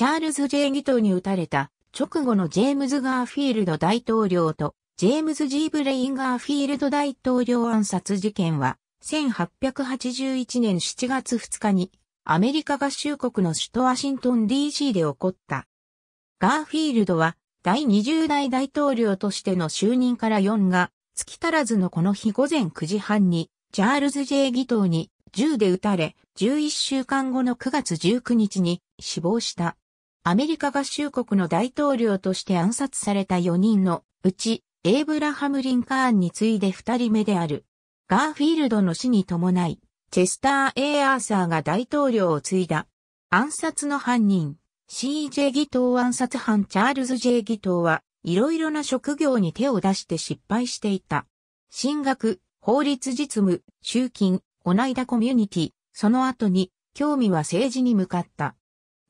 チャールズ・ジェイ・ギトに撃たれた直後のジェームズ・ガーフィールド大統領とジェームズ・ジー・ブレイン・ガーフィールド大統領暗殺事件は1881年7月2日にアメリカ合衆国の首都ワシントン DC で起こった。ガーフィールドは第20代大統領としての就任から4が月足らずのこの日午前9時半にチャールズ・ジェイ・ギトに銃で撃たれ11週間後の9月19日に死亡した。アメリカ合衆国の大統領として暗殺された4人のうち、エイブラハム・リンカーンに次いで2人目である。ガーフィールドの死に伴い、チェスター・エイ・アーサーが大統領を継いだ。暗殺の犯人、C.J. ギトー暗殺犯チャールズ・ J. ギトーは、いろいろな職業に手を出して失敗していた。進学、法律実務、集金、オナイダコミュニティ、その後に、興味は政治に向かった。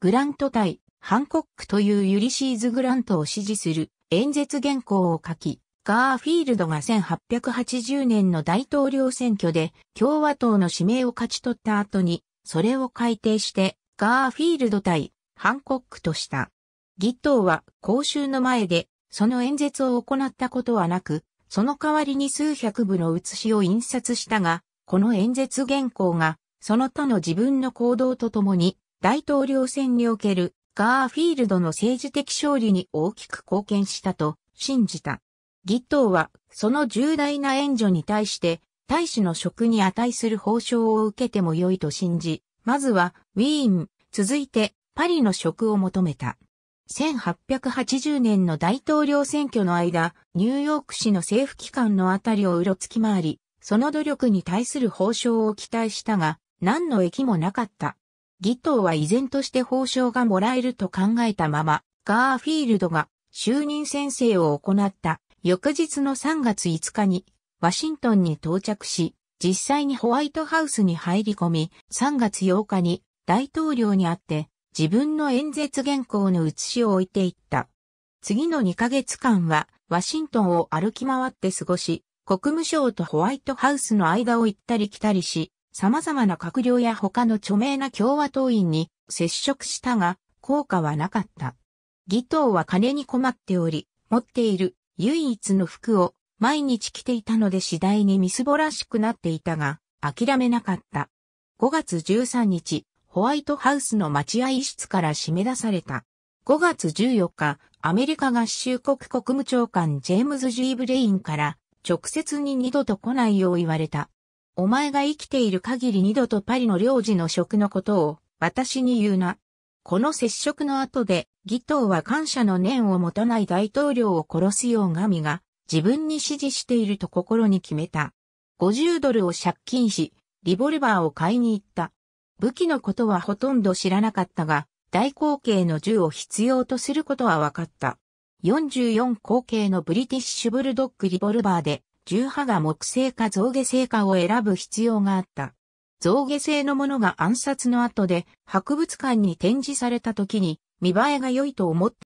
グラント対ハンコックというユリシーズ・グラントを支持する演説原稿を書き、ガーフィールドが1880年の大統領選挙で共和党の指名を勝ち取った後に、それを改定してガーフィールド対ハンコックとした。ギットーは公衆の前でその演説を行ったことはなく、その代わりに数百部の写しを印刷したが、この演説原稿がその他の自分の行動とともに大統領選におけるガーフィールドの政治的勝利に大きく貢献したと信じた。ギットーはその重大な援助に対して大使の職に値する報奨を受けても良いと信じ、まずはウィーン、続いてパリの職を求めた。1880年の大統領選挙の間、ニューヨーク市の政府機関のあたりをうろつき回り、その努力に対する報奨を期待したが、何の益もなかった。ギ党トは依然として報奨がもらえると考えたまま、ガーフィールドが就任先生を行った翌日の3月5日にワシントンに到着し、実際にホワイトハウスに入り込み、3月8日に大統領に会って自分の演説原稿の写しを置いていった。次の2ヶ月間はワシントンを歩き回って過ごし、国務省とホワイトハウスの間を行ったり来たりし、様々な閣僚や他の著名な共和党員に接触したが、効果はなかった。義党は金に困っており、持っている唯一の服を毎日着ていたので次第にみすぼらしくなっていたが、諦めなかった。5月13日、ホワイトハウスの待合室から締め出された。5月14日、アメリカ合衆国国務長官ジェームズ・ジー・ブレインから直接に二度と来ないよう言われた。お前が生きている限り二度とパリの領事の職のことを私に言うな。この接触の後で、義党は感謝の念を持たない大統領を殺すよう神が自分に指示していると心に決めた。50ドルを借金し、リボルバーを買いに行った。武器のことはほとんど知らなかったが、大口径の銃を必要とすることは分かった。44口径のブリティッシュブルドッグリボルバーで重波が木製か象牙製かを選ぶ必要があった。象牙製のものが暗殺の後で博物館に展示された時に見栄えが良いと思った。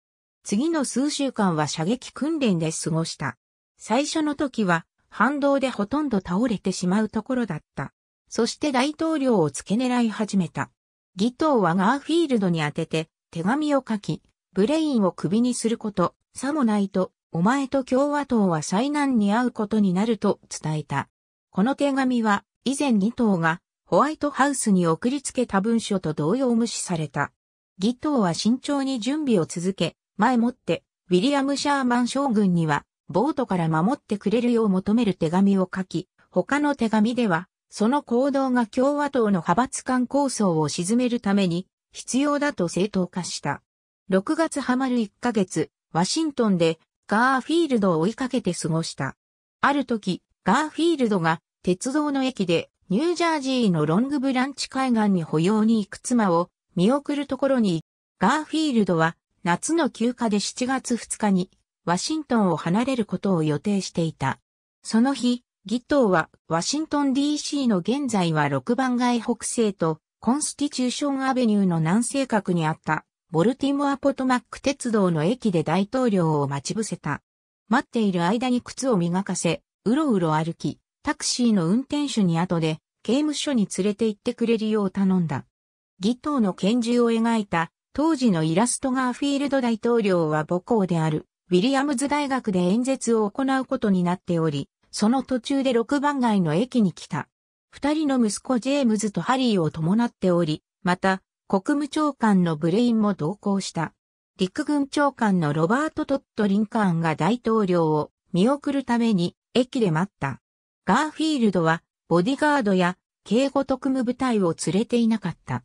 次の数週間は射撃訓練で過ごした。最初の時は反動でほとんど倒れてしまうところだった。そして大統領を付け狙い始めた。ギトはガーフィールドに当てて手紙を書き、ブレインを首にすること、さもないとお前と共和党は災難に遭うことになると伝えた。この手紙は、以前2党がホワイトハウスに送りつけた文書と同様無視された。議党は慎重に準備を続け、前もって、ウィリアム・シャーマン将軍には、ボートから守ってくれるよう求める手紙を書き、他の手紙では、その行動が共和党の派閥間構想を沈めるために必要だと正当化した。6月ハマる1ヶ月、ワシントンでガーフィールドを追いかけて過ごした。ある時、ガーフィールドが鉄道の駅でニュージャージーのロングブランチ海岸に保養に行く妻を見送るところに、ガーフィールドは夏の休暇で7月2日にワシントンを離れることを予定していた。その日、ギトーはワシントン DC の現在は6番街北西とコンスティチューションアベニューの南西角にあったボルティモア・ポトマック鉄道の駅で大統領を待ち伏せた。待っている間に靴を磨かせ、うろうろ歩き、タクシーの運転手に後で刑務所に連れて行ってくれるよう頼んだ。ギトの拳銃を描いた当時のイラストガーフィールド大統領は母校であるウィリアムズ大学で演説を行うことになっており、その途中で6番街の駅に来た。二人の息子ジェームズとハリーを伴っており、また国務長官のブレインも同行した。陸軍長官のロバート・トット・リンカーンが大統領を見送るために駅で待った。ガーフィールドはボディガードや警護特務部隊を連れていなかった。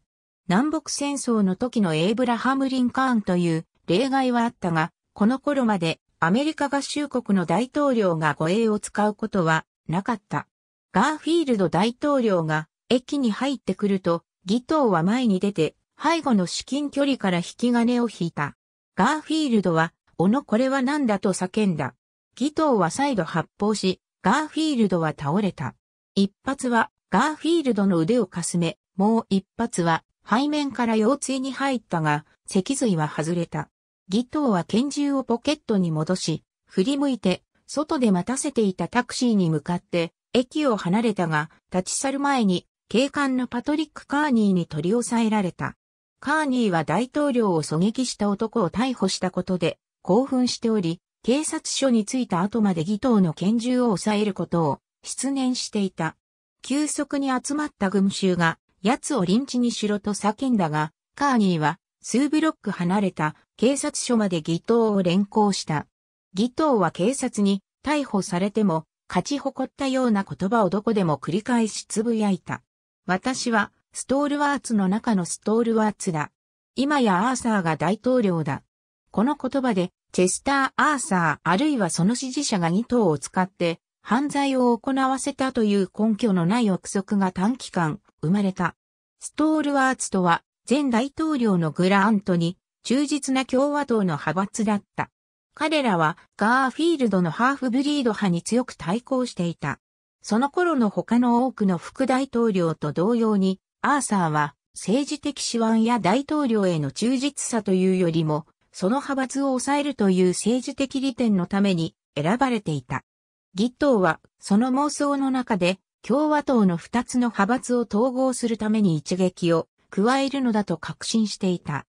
南北戦争の時のエイブラハム・リンカーンという例外はあったが、この頃までアメリカ合衆国の大統領が護衛を使うことはなかった。ガーフィールド大統領が駅に入ってくると、議トは前に出て背後の至近距離から引き金を引いた。ガーフィールドは、おのこれは何だと叫んだ。ギトーは再度発砲し、ガーフィールドは倒れた。一発は、ガーフィールドの腕をかすめ、もう一発は、背面から腰椎に入ったが、脊髄は外れた。ギトーは拳銃をポケットに戻し、振り向いて、外で待たせていたタクシーに向かって、駅を離れたが、立ち去る前に、警官のパトリック・カーニーに取り押さえられた。カーニーは大統領を狙撃した男を逮捕したことで興奮しており、警察署に着いた後まで義党の拳銃を抑えることを失念していた。急速に集まった群衆が、奴をリンチにしろと叫んだが、カーニーは数ブロック離れた警察署まで義党を連行した。義党は警察に逮捕されても勝ち誇ったような言葉をどこでも繰り返しつぶやいた。私はストールワーツの中のストールワーツだ。今やアーサーが大統領だ。この言葉で、チェスター・アーサーあるいはその支持者が2頭を使って犯罪を行わせたという根拠のない憶測が短期間生まれた。ストールワーツとは前大統領のグラントに忠実な共和党の派閥だった。彼らはガーフィールドのハーフブリード派に強く対抗していた。その頃の他の多くの副大統領と同様にアーサーは政治的手腕や大統領への忠実さというよりも、その派閥を抑えるという政治的利点のために選ばれていた。ギットーはその妄想の中で共和党の二つの派閥を統合するために一撃を加えるのだと確信していた。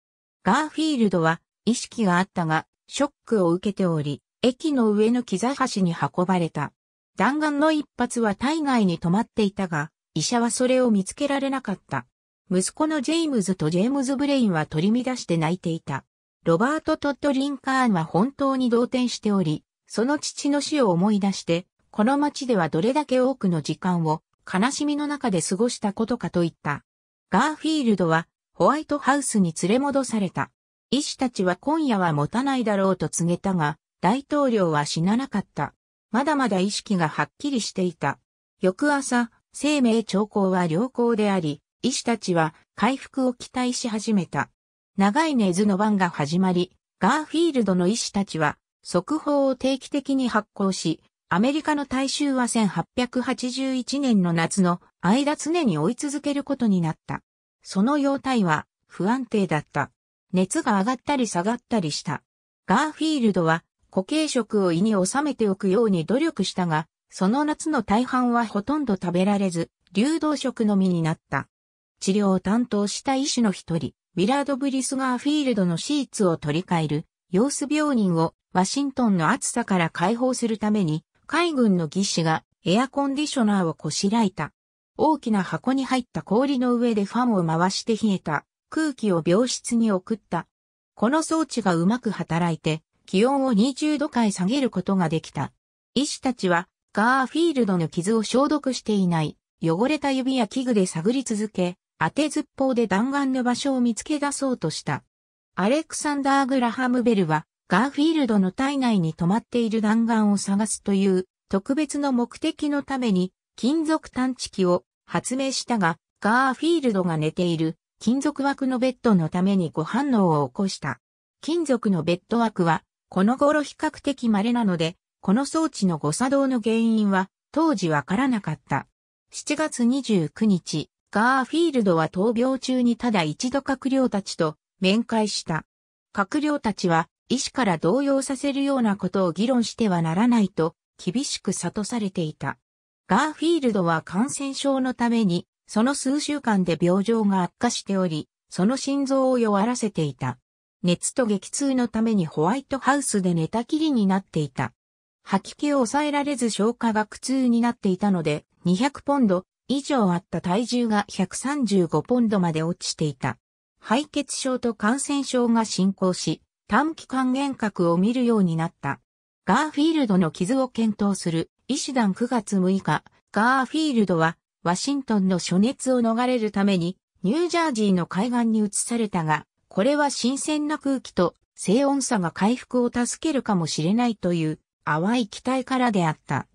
ガーフィールドは意識があったが、ショックを受けており、駅の上の木座橋に運ばれた。弾丸の一発は体外に止まっていたが、医者はそれを見つけられなかった。息子のジェイムズとジェームズ・ブレインは取り乱して泣いていた。ロバート・トッド・リンカーンは本当に動転しており、その父の死を思い出して、この町ではどれだけ多くの時間を悲しみの中で過ごしたことかと言った。ガーフィールドはホワイトハウスに連れ戻された。医師たちは今夜は持たないだろうと告げたが、大統領は死ななかった。まだまだ意識がはっきりしていた。翌朝、生命兆候は良好であり、医師たちは回復を期待し始めた。長いネズの番が始まり、ガーフィールドの医師たちは速報を定期的に発行し、アメリカの大衆は1881年の夏の間常に追い続けることになった。その様態は不安定だった。熱が上がったり下がったりした。ガーフィールドは固形色を胃に収めておくように努力したが、その夏の大半はほとんど食べられず、流動食のみになった。治療を担当した医師の一人、ウィラード・ブリスガーフィールドのシーツを取り替える、様子病人をワシントンの暑さから解放するために、海軍の技師がエアコンディショナーをこしらえた。大きな箱に入った氷の上でファンを回して冷えた空気を病室に送った。この装置がうまく働いて気温を20度回下げることができた。医師たちはガーフィールドの傷を消毒していない、汚れた指や器具で探り続け、当てずっぽうで弾丸の場所を見つけ出そうとした。アレクサンダー・グラハム・ベルは、ガーフィールドの体内に止まっている弾丸を探すという特別の目的のために金属探知機を発明したが、ガーフィールドが寝ている金属枠のベッドのためにご反応を起こした。金属のベッド枠はこの頃比較的稀なのでこの装置の誤作動の原因は当時わからなかった。7月29日、ガーフィールドは闘病中にただ一度閣僚たちと面会した。閣僚たちは医師から動揺させるようなことを議論してはならないと厳しく悟されていた。ガーフィールドは感染症のためにその数週間で病状が悪化しており、その心臓を弱らせていた。熱と激痛のためにホワイトハウスで寝たきりになっていた。吐き気を抑えられず消化が苦痛になっていたので、200ポンド以上あった体重が135ポンドまで落ちていた。敗血症と感染症が進行し、短期間幻覚を見るようになった。ガーフィールドの傷を検討する医師団9月6日、ガーフィールドはワシントンの暑熱を逃れるためにニュージャージーの海岸に移されたが、これは新鮮な空気と静温差が回復を助けるかもしれないという淡い期待からであった。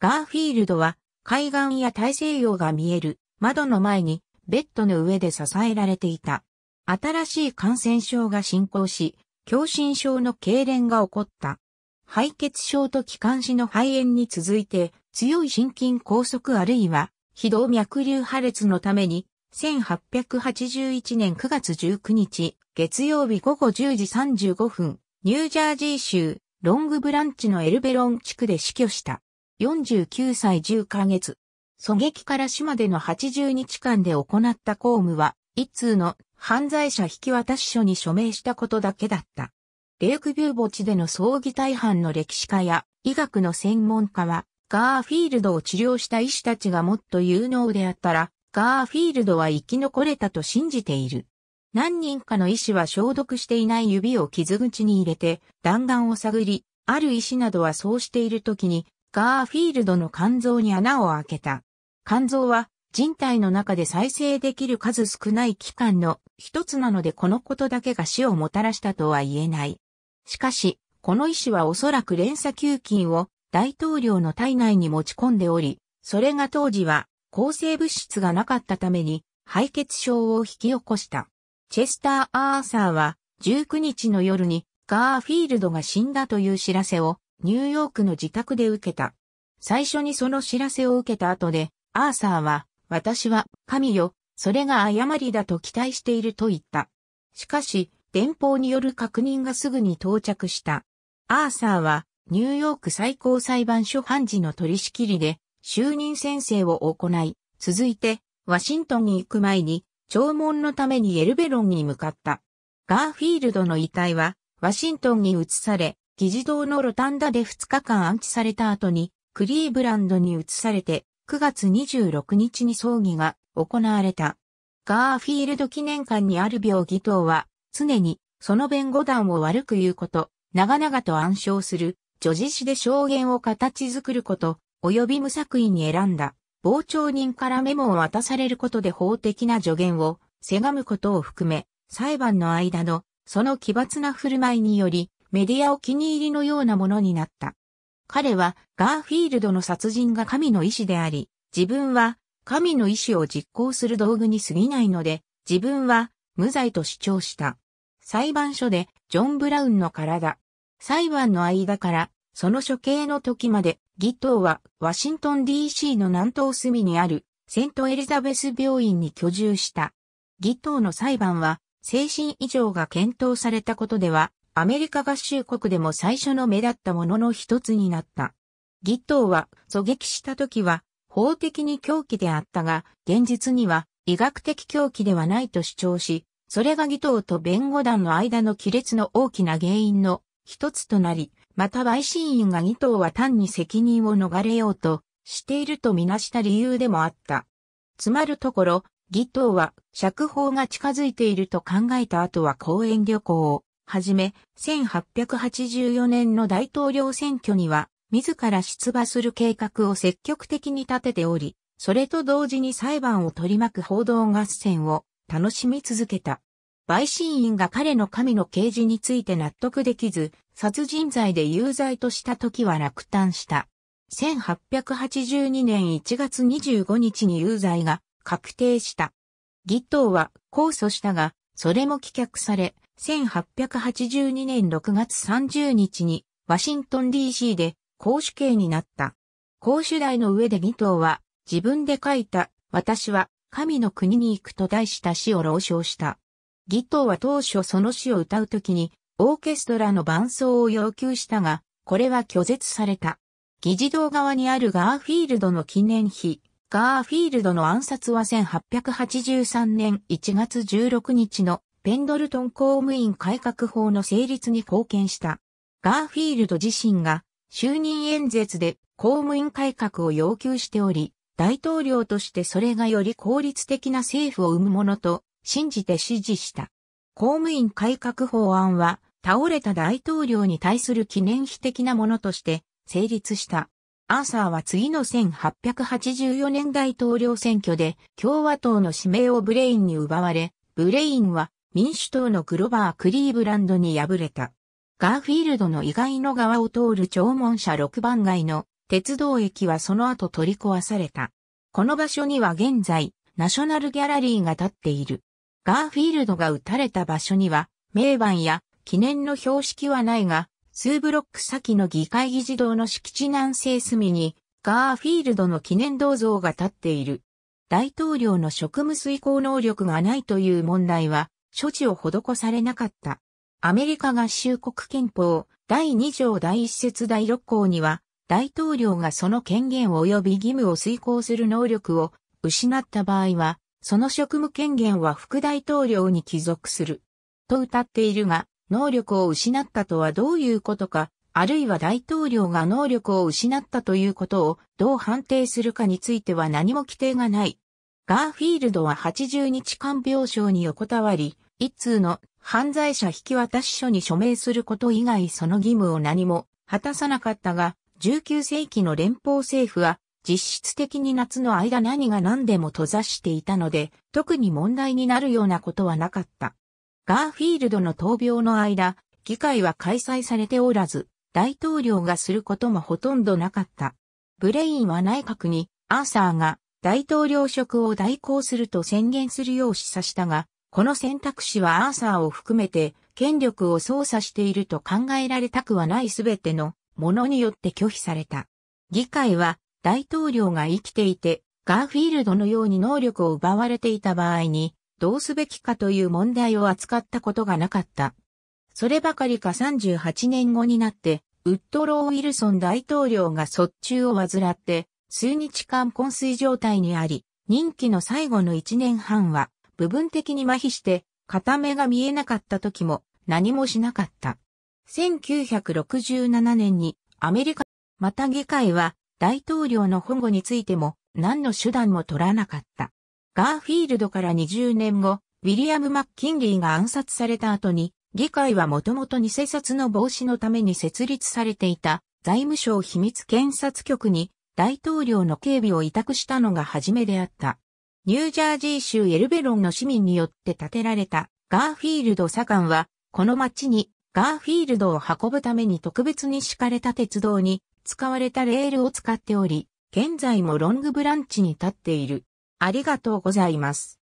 ガーフィールドは海岸や大西洋が見える窓の前にベッドの上で支えられていた。新しい感染症が進行し、狭心症の痙攣が起こった。敗血症と気管支の肺炎に続いて、強い心筋梗塞あるいは、非動脈瘤破裂のために、1881年9月19日、月曜日午後10時35分、ニュージャージー州ロングブランチのエルベロン地区で死去した。49歳10ヶ月。狙撃から死までの80日間で行った公務は、一通の犯罪者引き渡し書に署名したことだけだった。レイクビュー墓地での葬儀大半の歴史家や医学の専門家は、ガーフィールドを治療した医師たちがもっと有能であったら、ガーフィールドは生き残れたと信じている。何人かの医師は消毒していない指を傷口に入れて弾丸を探り、ある医師などはそうしている時にガーフィールドの肝臓に穴を開けた。肝臓は人体の中で再生できる数少ない器官の一つなのでこのことだけが死をもたらしたとは言えない。しかし、この医師はおそらく連鎖球菌を大統領の体内に持ち込んでおり、それが当時は抗生物質がなかったために敗血症を引き起こした。チェスター・アーサーは19日の夜にガーフィールドが死んだという知らせをニューヨークの自宅で受けた。最初にその知らせを受けた後で、アーサーは、私は、神よ、それが誤りだと期待していると言った。しかし、電報による確認がすぐに到着した。アーサーは、ニューヨーク最高裁判所判事の取り仕切りで、就任宣誓を行い、続いて、ワシントンに行く前に、弔問のためにエルベロンに向かった。ガーフィールドの遺体は、ワシントンに移され、議事堂のロタンダで2日間安置された後に、クリーブランドに移されて、9月26日に葬儀が行われた。ガーフィールド記念館にある病議等は、常にその弁護団を悪く言うこと、長々と暗唱する、女児詩で証言を形作ること、及び無作為に選んだ。傍聴人からメモを渡されることで法的な助言をせがむことを含め、裁判の間のその奇抜な振る舞いにより、メディアお気に入りのようなものになった。彼はガーフィールドの殺人が神の意志であり、自分は神の意志を実行する道具に過ぎないので、自分は無罪と主張した。裁判所でジョン・ブラウンの体。裁判の間からその処刑の時まで、ギトーはワシントン DC の南東隅にあるセントエリザベス病院に居住した。ギトーの裁判は精神異常が検討されたことではアメリカ合衆国でも最初の目立ったものの一つになった。ギトーは狙撃した時は法的に狂気であったが現実には医学的狂気ではないと主張し、それがギトーと弁護団の間の亀裂の大きな原因の一つとなり、また陪審員が2頭は単に責任を逃れようとしているとみなした理由でもあった。つまるところ、義党は釈放が近づいていると考えた後は公演旅行をはじめ、1884年の大統領選挙には自ら出馬する計画を積極的に立てており、それと同時に裁判を取り巻く報道合戦を楽しみ続けた。陪審員が彼の神の啓示について納得できず、殺人罪で有罪とした時は落胆した。1882年1月25日に有罪が確定した。ギットは控訴したが、それも棄却され、1882年6月30日にワシントン DC で公主刑になった。公主代の上でギトは自分で書いた私は神の国に行くと題した詩を朗唱した。ギトは当初その詩を歌うときにオーケストラの伴奏を要求したが、これは拒絶された。議事堂側にあるガーフィールドの記念碑、ガーフィールドの暗殺は1883年1月16日のペンドルトン公務員改革法の成立に貢献した。ガーフィールド自身が就任演説で公務員改革を要求しており、大統領としてそれがより効率的な政府を生むものと信じて支持した。公務員改革法案は倒れた大統領に対する記念碑的なものとして成立した。アーサーは次の1884年大統領選挙で共和党の指名をブレインに奪われ、ブレインは民主党のグロバー・クリーブランドに敗れた。ガーフィールドの意外の側を通る弔問者6番街の鉄道駅はその後取り壊された。この場所には現在、ナショナルギャラリーが建っている。ガーフィールドが撃たれた場所には、名盤や記念の標識はないが、数ブロック先の議会議事堂の敷地南西隅に、ガーフィールドの記念銅像が立っている。大統領の職務遂行能力がないという問題は、処置を施されなかった。アメリカ合衆国憲法第2条第1節第6項には、大統領がその権限及び義務を遂行する能力を失った場合は、その職務権限は副大統領に帰属する。と謳っているが、能力を失ったとはどういうことか、あるいは大統領が能力を失ったということをどう判定するかについては何も規定がない。ガーフィールドは80日間病床に横たわり、一通の犯罪者引き渡し書に署名すること以外その義務を何も果たさなかったが、19世紀の連邦政府は実質的に夏の間何が何でも閉ざしていたので、特に問題になるようなことはなかった。ガーフィールドの闘病の間、議会は開催されておらず、大統領がすることもほとんどなかった。ブレインは内閣に、アーサーが大統領職を代行すると宣言するよう示唆したが、この選択肢はアーサーを含めて、権力を操作していると考えられたくはないすべてのものによって拒否された。議会は大統領が生きていて、ガーフィールドのように能力を奪われていた場合に、どうすべきかという問題を扱ったことがなかった。そればかりか38年後になって、ウッドロー・ウィルソン大統領が卒中を患って、数日間昏睡状態にあり、任期の最後の1年半は、部分的に麻痺して、片目が見えなかった時も、何もしなかった。1967年に、アメリカ、また議会は、大統領の保護についても、何の手段も取らなかった。ガーフィールドから20年後、ウィリアム・マッキンリーが暗殺された後に、議会はもともと偽札の防止のために設立されていた財務省秘密検察局に大統領の警備を委託したのが初めであった。ニュージャージー州エルベロンの市民によって建てられたガーフィールド左官は、この町にガーフィールドを運ぶために特別に敷かれた鉄道に使われたレールを使っており、現在もロングブランチに立っている。ありがとうございます。